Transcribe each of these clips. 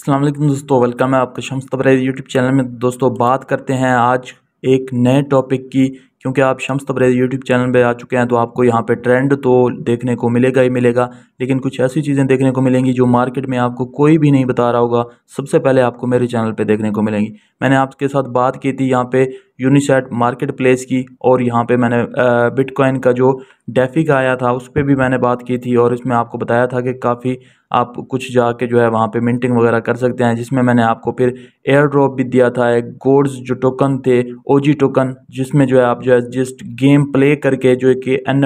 अस्सलाम वालेकुम दोस्तों वेलकम है आपका शम्स तबरेज़ यूट्यूब चैनल में दोस्तों बात करते हैं आज एक नए टॉपिक की क्योंकि आप शम्स तबरेज़ यूट्यूब चैनल पर आ चुके हैं तो आपको यहाँ पे ट्रेंड तो देखने को मिलेगा ही मिलेगा लेकिन कुछ ऐसी चीज़ें देखने को मिलेंगी जो मार्केट में आपको कोई भी नहीं बता रहा होगा सबसे पहले आपको मेरे चैनल पर देखने को मिलेंगी मैंने आपके साथ बात की थी यहाँ पर यूनिसेट मार्केट प्लेस की और यहाँ पर मैंने बिटकॉइन का जो डेफिक आया था उस पर भी मैंने बात की थी और इसमें आपको बताया था कि काफ़ी आप कुछ जाके जो है वहाँ पे मिंटिंग वगैरह कर सकते हैं जिसमें मैंने आपको फिर एयर ड्रॉप भी दिया था एक गोड्स जो टोकन थे ओजी टोकन जिसमें जो है आप जो है जस्ट गेम प्ले करके जो कि एन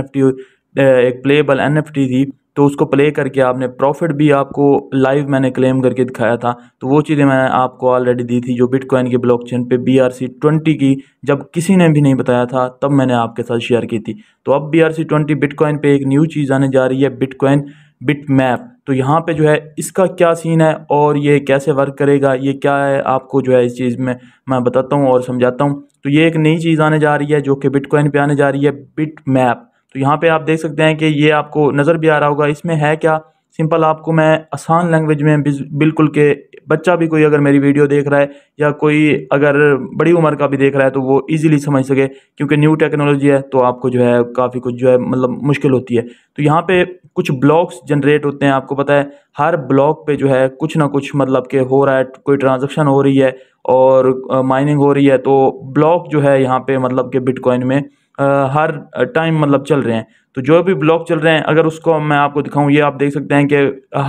एक प्लेबल एन थी तो उसको प्ले करके आपने प्रॉफिट भी आपको लाइव मैंने क्लेम करके दिखाया था तो वो चीज़ें मैंने आपको ऑलरेडी दी थी जो बिटकॉइन की ब्लॉकचेन पे बी आर सी ट्वेंटी की जब किसी ने भी नहीं बताया था तब मैंने आपके साथ शेयर की थी तो अब B R C twenty bitcoin पे एक न्यू चीज़ आने जा रही है बिटकॉइन बिट मैप तो यहाँ पे जो है इसका क्या सीन है और ये कैसे वर्क करेगा ये क्या है आपको जो है इस चीज़ में मैं बताता हूँ और समझाता हूँ तो ये एक नई चीज़ आने जा रही है जो कि बिटकॉइन पे आने जा रही है बिट मैप तो यहाँ पे आप देख सकते हैं कि ये आपको नज़र भी आ रहा होगा इसमें है क्या सिंपल आपको मैं आसान लैंग्वेज में बिल्कुल के बच्चा भी कोई अगर मेरी वीडियो देख रहा है या कोई अगर बड़ी उम्र का भी देख रहा है तो वो इजीली समझ सके क्योंकि न्यू टेक्नोलॉजी है तो आपको जो है काफ़ी कुछ जो है मतलब मुश्किल होती है तो यहाँ पे कुछ ब्लॉक्स जनरेट होते हैं आपको पता है हर ब्लॉक पे जो है कुछ ना कुछ मतलब के हो रहा है कोई ट्रांजेक्शन हो रही है और माइनिंग हो रही है तो ब्लॉक जो है यहाँ पे मतलब के बिटकॉइन में आ, हर टाइम मतलब चल रहे हैं तो जो भी ब्लॉक चल रहे हैं अगर उसको मैं आपको दिखाऊं ये आप देख सकते हैं कि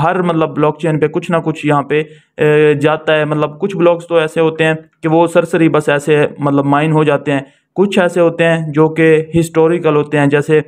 हर मतलब ब्लॉक चेन पे कुछ ना कुछ यहाँ पे जाता है मतलब कुछ ब्लॉक्स तो ऐसे होते हैं कि वो सरसरी बस ऐसे मतलब माइन हो जाते हैं कुछ ऐसे होते हैं जो कि हिस्टोरिकल होते हैं जैसे ए,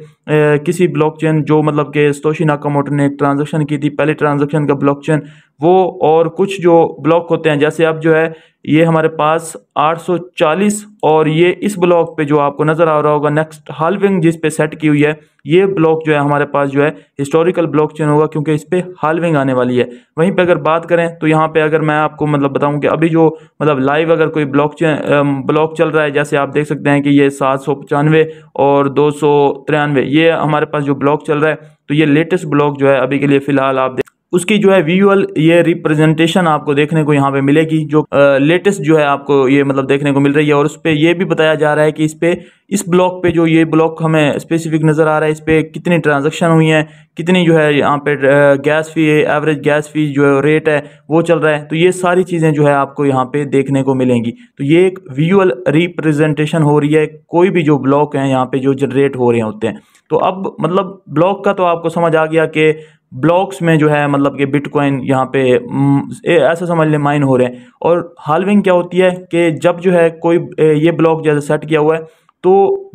किसी ब्लॉकचेन जो मतलब कि नाका मोटर ने ट्रांजैक्शन की थी पहले ट्रांजैक्शन का ब्लॉकचेन वो और कुछ जो ब्लॉक होते हैं जैसे अब जो है ये हमारे पास 840 और ये इस ब्लॉक पे जो आपको नज़र आ रहा होगा नेक्स्ट हालविंग जिस पे सेट की हुई है ये ब्लॉक जो है हमारे पास जो है हिस्टोरिकल ब्लॉक चेन होगा क्योंकि इस पर हालविंग आने वाली है वहीं पर अगर बात करें तो यहाँ पर अगर मैं आपको मतलब बताऊँ कि अभी जो मतलब लाइव अगर कोई ब्लॉक चेन ब्लॉक चल रहा है जैसे आप देख सकते हैं कि ये सात सौ पचानवे और दो सौ तिरानवे ये हमारे पास जो ब्लॉक चल रहा है तो ये लेटेस्ट ब्लॉक जो है अभी के लिए फ़िलहाल आप देख उसकी जो है विजुअल ये रिप्रेजेंटेशन आपको देखने को यहाँ पे मिलेगी जो लेटेस्ट जो है आपको ये मतलब देखने को मिल रही है और उस पर यह भी बताया जा रहा है कि इस पर इस ब्लॉक पे जो ये ब्लॉक हमें स्पेसिफिक नज़र आ रहा है इस पर कितनी ट्रांजेक्शन हुई हैं कितनी जो है यहाँ पे gas fee average gas fee जो है रेट है वो चल रहा है तो ये सारी चीज़ें जो है आपको यहाँ पे देखने को मिलेंगी तो ये एक विजुअल रिप्रेजेंटेशन हो रही है कोई भी जो ब्लॉक हैं यहाँ पे जो जनरेट हो रहे होते हैं तो अब मतलब ब्लॉक का तो आपको समझ आ गया कि ब्लॉक्स में जो है मतलब कि बिटकॉइन यहाँ पे ऐसा समझ लें माइन हो रहे हैं और हालविंग क्या होती है कि जब जो है कोई ये ब्लॉक जैसे सेट किया हुआ है तो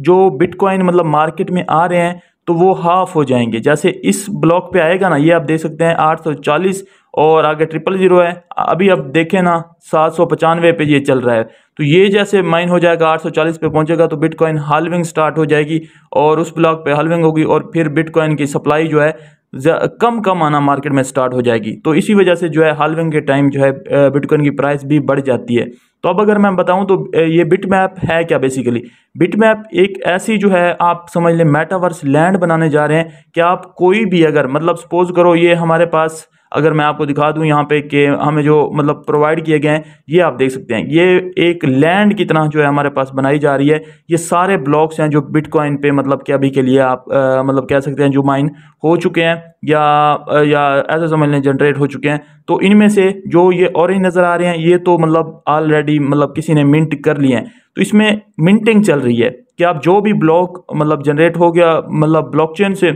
जो बिटकॉइन मतलब मार्केट में आ रहे हैं तो वो हाफ हो जाएंगे जैसे इस ब्लॉक पे आएगा ना ये आप देख सकते हैं 840 और आगे ट्रिपल ज़ीरो है अभी आप देखें ना सात सौ पचानवे पे ये चल रहा है तो ये जैसे माइन हो जाएगा 840 पे पहुंचेगा तो बिटकॉइन हालविंग स्टार्ट हो जाएगी और उस ब्लॉक पे हालविंग होगी और फिर बिटकॉइन की सप्लाई जो है कम कम आना मार्केट में स्टार्ट हो जाएगी तो इसी वजह से जो है हालविंग के टाइम जो है बिटकॉइन की प्राइस भी बढ़ जाती है तो अब अगर मैं बताऊं तो ये बिट मैप है क्या बेसिकली बिट मैप एक ऐसी जो है आप समझ लें मेटावर्स लैंड बनाने जा रहे हैं कि आप कोई भी अगर मतलब सपोज करो ये हमारे पास अगर मैं आपको दिखा दूँ यहाँ पे कि हमें जो मतलब प्रोवाइड किए गए हैं ये आप देख सकते हैं ये एक लैंड की तरह जो है हमारे पास बनाई जा रही है ये सारे ब्लॉक्स हैं जो बिटकॉइन पे मतलब कि अभी के लिए आप आ, मतलब कह सकते हैं जो माइन हो चुके हैं या या ऐसा समझ लें जनरेट हो चुके हैं तो इनमें से जो ये ऑरेंज नज़र आ रहे हैं ये तो मतलब ऑलरेडी मतलब किसी ने मिंट कर लिए हैं तो इसमें मिंटिंग चल रही है कि आप जो भी ब्लॉक मतलब जनरेट हो गया मतलब ब्लॉकचेन से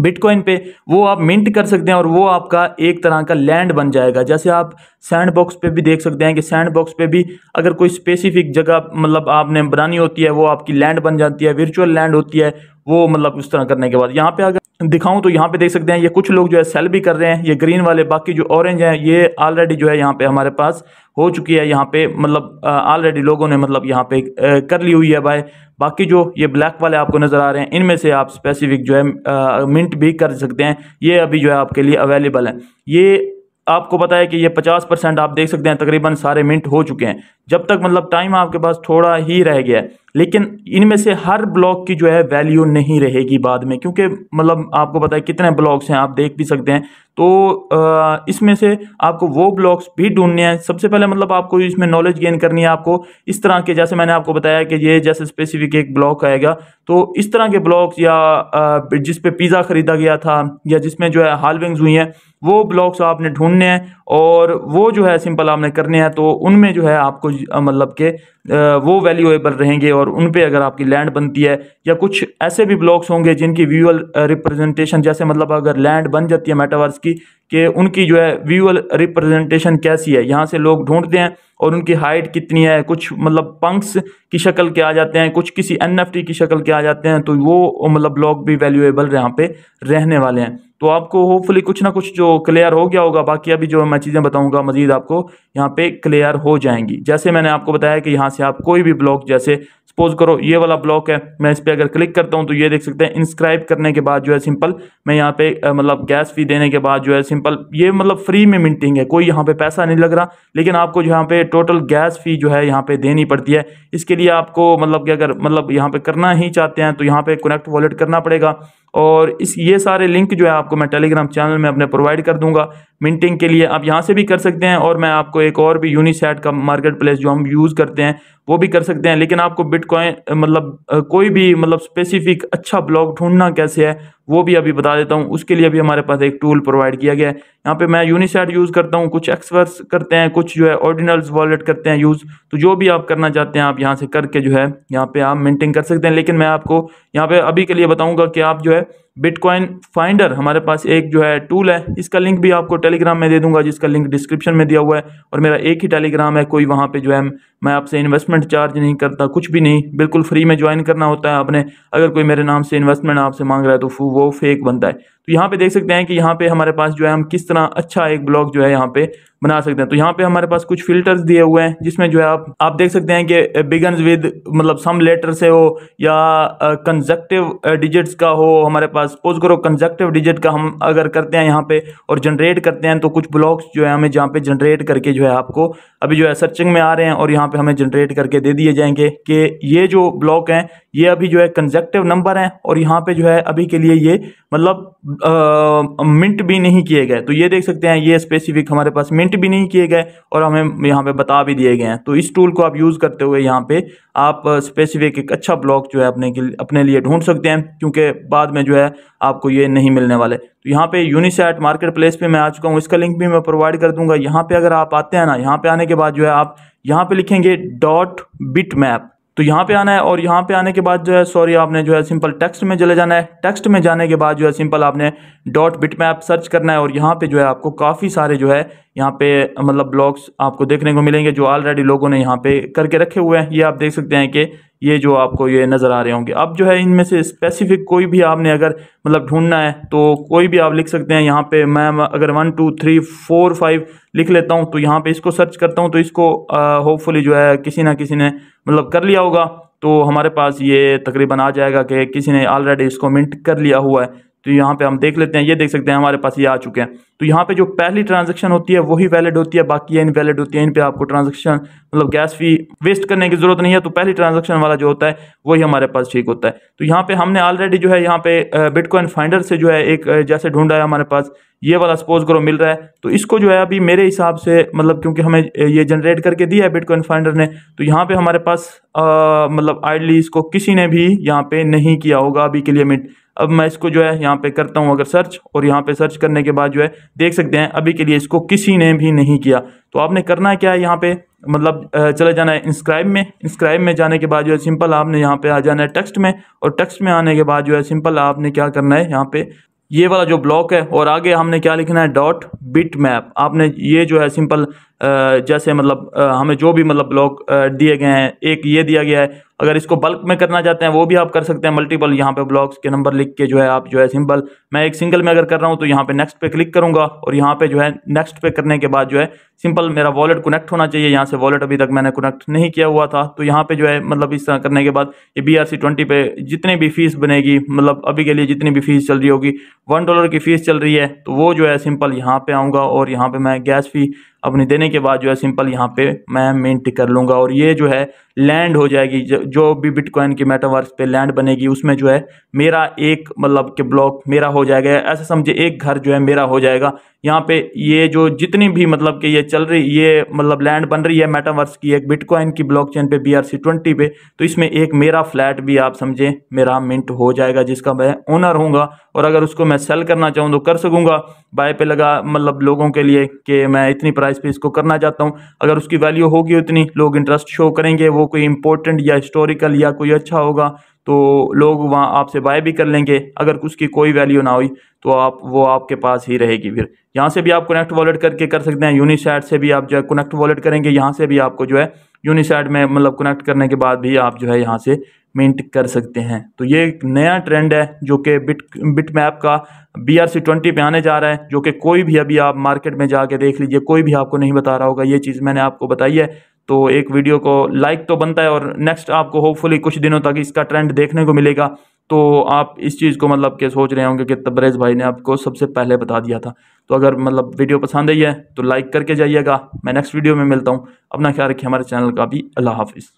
बिटकॉइन पे वो आप मिंट कर सकते हैं और वो आपका एक तरह का लैंड बन जाएगा जैसे आप सैंड बॉक्स पे भी देख सकते हैं कि सैंड बॉक्स पे भी अगर कोई स्पेसिफिक जगह मतलब आपने बनानी होती है वो आपकी लैंड बन जाती है वर्चुअल लैंड होती है वो मतलब उस तरह करने के बाद यहाँ पे अगर दिखाऊं तो यहाँ पे देख सकते हैं ये कुछ लोग जो है सेल भी कर रहे हैं ये ग्रीन वाले बाकी जो ऑरेंज हैं ये ऑलरेडी जो है यहाँ पे हमारे पास हो चुकी है यहाँ पे मतलब ऑलरेडी लोगों ने मतलब यहाँ पे कर ली हुई है बाय बाकी जो ये ब्लैक वाले आपको नज़र आ रहे हैं इनमें से आप स्पेसिफिक जो है मिंट भी कर सकते हैं ये अभी जो है आपके लिए अवेलेबल है ये आपको पता है कि ये 50 परसेंट आप देख सकते हैं तकरीबन सारे मिंट हो चुके हैं जब तक मतलब टाइम आपके पास थोड़ा ही रह गया है लेकिन इनमें से हर ब्लॉक की जो है वैल्यू नहीं रहेगी बाद में क्योंकि मतलब आपको पता है कितने ब्लॉक्स हैं आप देख भी सकते हैं तो इसमें से आपको वो ब्लॉक्स भी ढूंढने हैं सबसे पहले मतलब आपको इसमें नॉलेज गेन करनी है आपको इस तरह के जैसे मैंने आपको बताया कि ये जैसे स्पेसिफिक एक ब्लॉक आएगा तो इस तरह के ब्लॉक्स या जिसपे पिज़्ज़ा ख़रीदा गया था या जिसमें जो है हालविंग्स हुई हैं वो ब्लॉक्स आपने ढूंढने हैं और वो जो है सिंपल आपने करने हैं तो उनमें जो है आपको मतलब के वो वैल्यूएबल रहेंगे और उन पे अगर आपकी लैंड बनती है या कुछ ऐसे भी ब्लॉक्स होंगे जिनकी व्यूअल रिप्रेजेंटेशन जैसे मतलब अगर लैंड बन जाती है मेटावर्स की कि उनकी जो है व्यूअल रिप्रेजेंटेशन कैसी है यहाँ से लोग ढूंढते हैं और उनकी हाइट कितनी है कुछ मतलब पंक्स की शक्ल के आ जाते हैं कुछ किसी एन की शक्ल के आ जाते हैं तो वो मतलब ब्लॉग भी वैल्यूएबल यहाँ पे रहने वाले हैं तो आपको होपफुली कुछ ना कुछ जो क्लियर हो गया होगा बाकी अभी जो मैं चीज़ें बताऊंगा मजीद आपको यहाँ पे क्लियर हो जाएंगी जैसे मैंने आपको बताया कि यहाँ से आप कोई भी ब्लॉग जैसे सपोज करो ये वाला ब्लॉक है मैं इस पर अगर क्लिक करता हूँ तो ये देख सकते हैं इंस्क्राइब करने के बाद जो है सिंपल मैं यहाँ पे मतलब गैस फी देने के बाद जो है सिंपल ये मतलब फ्री में मिनटिंग है कोई यहाँ पे पैसा नहीं लग रहा लेकिन आपको जो यहाँ पे टोटल गैस फी जो है यहाँ पे देनी पड़ती है इसके लिए आपको मतलब कि अगर मतलब यहाँ पे करना ही चाहते हैं तो यहाँ पे कनेक्ट वॉलेट करना पड़ेगा और इस ये सारे लिंक जो है आपको मैं टेलीग्राम चैनल में अपने प्रोवाइड कर दूंगा मिंटिंग के लिए आप यहाँ से भी कर सकते हैं और मैं आपको एक और भी यूनिसेट का मार्केट प्लेस जो हम यूज़ करते हैं वो भी कर सकते हैं लेकिन आपको बिटकॉइन मतलब कोई भी मतलब स्पेसिफिक अच्छा ब्लॉग ढूंढना कैसे है वो भी अभी बता देता हूँ उसके लिए भी हमारे पास एक टूल प्रोवाइड किया गया है यहाँ पे मैं यूनिसेट यूज़ करता हूँ कुछ एक्सवर्स करते हैं कुछ जो है ऑर्डिनल्स वॉलेट करते हैं यूज़ तो जो भी आप करना चाहते हैं आप यहाँ से करके जो है यहाँ पे आप मेंटेन कर सकते हैं लेकिन मैं आपको यहाँ पे अभी के लिए बताऊँगा कि आप जो है बिटकॉइन फाइंडर हमारे पास एक जो है टूल है इसका लिंक भी आपको टेलीग्राम में दे दूंगा जिसका लिंक डिस्क्रिप्शन में दिया हुआ है और मेरा एक ही टेलीग्राम है कोई वहाँ पे जो है मैं आपसे इन्वेस्टमेंट चार्ज नहीं करता कुछ भी नहीं बिल्कुल फ्री में ज्वाइन करना होता है आपने अगर कोई मेरे नाम से इन्वेस्टमेंट आपसे मांग रहा है तो वो फेक बनता है तो यहाँ पे देख सकते हैं कि यहाँ पे हमारे पास जो है हम किस तरह अच्छा एक ब्लॉग जो है यहाँ पे बना सकते हैं तो यहाँ पे हमारे पास कुछ फिल्टर्स दिए हुए हैं जिसमें जो है आप आप देख सकते हैं कि बिगन विद मतलब सम लेटर से हो या कंजक्टिव डिजिट्स का हो हमारे पास पोज करो कंजक्टिव डिजिट का हम अगर करते हैं यहाँ पे और जनरेट करते हैं तो कुछ ब्लॉग्स जो है हमें जहाँ पे जनरेट करके जो है आपको अभी जो है सर्चिंग में आ रहे हैं और यहाँ पे हमें जनरेट करके दे दिए जाएंगे कि ये जो ब्लॉक हैं ये अभी जो है कंजक्टिव नंबर हैं और यहाँ पे जो है अभी के लिए ये मतलब मिंट भी नहीं किए गए तो ये देख सकते हैं ये स्पेसिफिक हमारे पास मिंट भी नहीं किए गए और हमें यहाँ पे बता भी दिए गए हैं तो इस टूल को आप यूज़ करते हुए यहाँ पे आप स्पेसिफिक एक अच्छा ब्लॉक जो है अपने के अपने लिए ढूंढ सकते हैं क्योंकि बाद में जो है आपको ये नहीं मिलने वाले तो यहाँ पे यूनिसेट मार्केट प्लेस पर मैं आ चुका हूँ इसका लिंक भी मैं प्रोवाइड कर दूंगा यहाँ पे अगर आप आते हैं ना यहाँ पे आने के बाद जो है आप यहाँ पे लिखेंगे डॉट बिट मैप तो यहाँ पे आना है और यहाँ पे आने के बाद जो है सॉरी आपने जो है सिंपल टेक्स्ट में चले जाना है टेक्स्ट में जाने के बाद जो है सिंपल आपने डॉट बिट मैप सर्च करना है और यहाँ पे जो है आपको काफ़ी सारे जो है यहाँ पे मतलब ब्लॉग्स आपको देखने को मिलेंगे जो ऑलरेडी लोगों ने यहाँ पे करके रखे हुए हैं ये आप देख सकते हैं कि ये जो आपको ये नज़र आ रहे होंगे अब जो है इनमें से स्पेसिफिक कोई भी आपने अगर मतलब ढूंढना है तो कोई भी आप लिख सकते हैं यहाँ पे मैं अगर one two three four five लिख लेता हूँ तो यहाँ पे इसको सर्च करता हूँ तो इसको होपफुली जो है किसी ना किसी ने मतलब कर लिया होगा तो हमारे पास ये तकरीबन आ जाएगा कि किसी ने ऑलरेडी इसको मिंट कर लिया हुआ है तो यहाँ पे हम देख लेते हैं ये देख सकते हैं हमारे पास ये आ चुके हैं तो यहाँ पे जो पहली ट्रांजेक्शन होती है वही वैलिड होती है बाकी ये इनवैलिड होती है इन पे आपको ट्रांजेक्शन मतलब गैस फी वेस्ट करने की ज़रूरत नहीं है तो पहली ट्रांजेक्शन वाला जो होता है वही हमारे पास ठीक होता है तो यहाँ पे हमने ऑलरेडी जो है यहाँ पे बिटकॉइन फाइंडर से जो है एक जैसे ढूंढा है हमारे पास ये वाला सपोज करो मिल रहा है तो इसको जो है अभी मेरे हिसाब से मतलब क्योंकि हमें ये जनरेट करके दिया है बिटकॉइन फाइंडर ने तो यहाँ पे हमारे पास मतलब आइडली इसको किसी ने भी यहाँ पे नहीं किया होगा अभी के लिए मिट अब मैं इसको जो है यहाँ पे करता हूँ अगर सर्च और यहाँ पे सर्च करने के बाद जो है देख सकते हैं अभी के लिए इसको किसी ने भी नहीं किया तो आपने करना क्या है यहाँ पे मतलब चले जाना है इंस्क्राइब में इंस्क्राइब में जाने के बाद जो है सिंपल आपने यहाँ पे आ जाना है टेक्स्ट में और टेक्स्ट में आने के बाद जो है सिंपल आपने क्या करना है यहाँ पे ये वाला जो ब्लॉक है और आगे हमने क्या लिखना है डॉट बिट मैप आपने ये जो है सिंपल जैसे मतलब हमें जो भी मतलब ब्लॉक दिए गए हैं एक ये दिया गया है अगर इसको बल्क में करना चाहते हैं वो भी आप कर सकते हैं मल्टीपल यहाँ पे ब्लॉक्स के नंबर लिख के जो है आप जो है सिंपल मैं एक सिंगल में अगर कर रहा हूँ तो यहाँ पे नेक्स्ट पे क्लिक करूँगा और यहाँ पे जो है नेक्स्ट पे करने के बाद जो है सिंपल मेरा वॉलेट कनेक्ट होना चाहिए यहाँ से वॉलेट अभी तक मैंने कनेक्ट नहीं किया हुआ था तो यहाँ पे जो है मतलब इस तरह करने के बाद ये बी आर सी ट्वेंटी पे जितनी भी फीस बनेगी मतलब अभी के लिए जितनी भी फीस चल रही होगी वन डॉलर की फीस चल रही है तो वो जो है सिंपल यहाँ पे आऊँगा और यहाँ पे मैं गैस फी अपने देने के बाद जो है सिंपल यहाँ पे मैं मिंट कर लूँगा और ये जो है लैंड हो जाएगी जो भी बिटकॉइन के मेटावर्स पे लैंड बनेगी उसमें जो है मेरा एक मतलब के ब्लॉक मेरा हो जाएगा ऐसे समझे एक घर जो है मेरा हो जाएगा यहाँ पे ये जो जितनी भी मतलब कि ये चल रही ये मतलब लैंड बन रही है मेटावर्स की एक बिटकॉइन की ब्लॉकचेन पे बीआरसी ट्वेंटी पे तो इसमें एक मेरा फ्लैट भी आप समझें मेरा मिंट हो जाएगा जिसका मैं ओनर होऊंगा और अगर उसको मैं सेल करना चाहूँ तो कर सकूँगा बाय पे लगा मतलब लोगों के लिए कि मैं इतनी प्राइस पे इसको करना चाहता हूँ अगर उसकी वैल्यू होगी उतनी लोग इंटरेस्ट शो करेंगे वो कोई इंपॉर्टेंट या हिस्टोरिकल या कोई अच्छा होगा तो लोग वहाँ आपसे बाय भी कर लेंगे अगर उसकी कोई वैल्यू ना हुई तो आप वो आपके पास ही रहेगी फिर यहाँ से भी आप कनेक्ट वॉलेट करके कर सकते हैं यूनिसाइड से भी आप जो है कनेक्ट वॉलेट करेंगे यहाँ से भी आपको जो है यूनिसाइड में मतलब कनेक्ट करने के बाद भी आप जो है यहाँ से मिंट कर सकते हैं तो ये एक नया ट्रेंड है जो कि बिट बिट मैप का बी आर सी ट्वेंटी पे आने जा रहा है जो कि कोई भी अभी आप मार्केट में जाके देख लीजिए कोई भी आपको नहीं बता रहा होगा ये चीज़ मैंने आपको बताई है तो एक वीडियो को लाइक तो बनता है और नेक्स्ट आपको होपफुली कुछ दिनों तक इसका ट्रेंड देखने को मिलेगा तो आप इस चीज़ को मतलब के सोच रहे होंगे कि तब्रेज़ भाई ने आपको सबसे पहले बता दिया था तो अगर मतलब वीडियो पसंद आई है तो लाइक करके जाइएगा मैं नेक्स्ट वीडियो में मिलता हूँ अपना ख्याल रखिए हमारे चैनल का भी अल्लाह हाफिज़